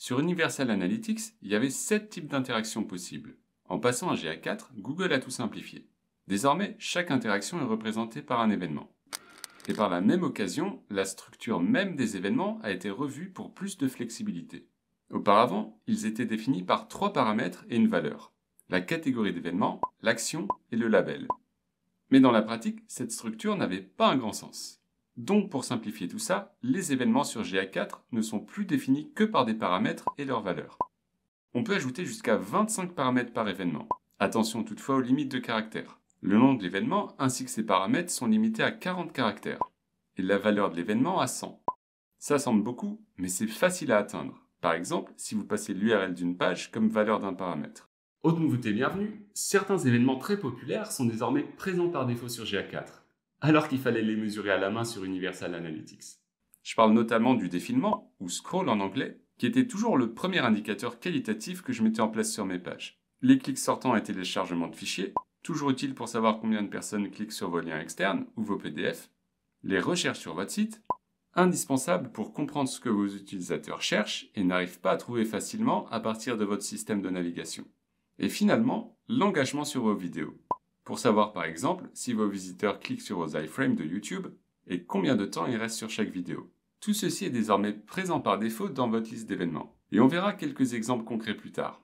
Sur Universal Analytics, il y avait 7 types d'interactions possibles. En passant à GA4, Google a tout simplifié. Désormais, chaque interaction est représentée par un événement. Et par la même occasion, la structure même des événements a été revue pour plus de flexibilité. Auparavant, ils étaient définis par trois paramètres et une valeur. La catégorie d'événement, l'action et le label. Mais dans la pratique, cette structure n'avait pas un grand sens. Donc pour simplifier tout ça, les événements sur GA4 ne sont plus définis que par des paramètres et leurs valeurs. On peut ajouter jusqu'à 25 paramètres par événement. Attention toutefois aux limites de caractères. Le nom de l'événement ainsi que ses paramètres sont limités à 40 caractères et la valeur de l'événement à 100. Ça semble beaucoup, mais c'est facile à atteindre. Par exemple, si vous passez l'URL d'une page comme valeur d'un paramètre. Autre nouveauté bienvenue, certains événements très populaires sont désormais présents par défaut sur GA4 alors qu'il fallait les mesurer à la main sur Universal Analytics. Je parle notamment du défilement, ou scroll en anglais, qui était toujours le premier indicateur qualitatif que je mettais en place sur mes pages. Les clics sortants et téléchargements de fichiers, toujours utile pour savoir combien de personnes cliquent sur vos liens externes ou vos PDF. Les recherches sur votre site, indispensables pour comprendre ce que vos utilisateurs cherchent et n'arrivent pas à trouver facilement à partir de votre système de navigation. Et finalement, l'engagement sur vos vidéos pour savoir par exemple si vos visiteurs cliquent sur vos iframes de YouTube et combien de temps il reste sur chaque vidéo. Tout ceci est désormais présent par défaut dans votre liste d'événements. Et on verra quelques exemples concrets plus tard.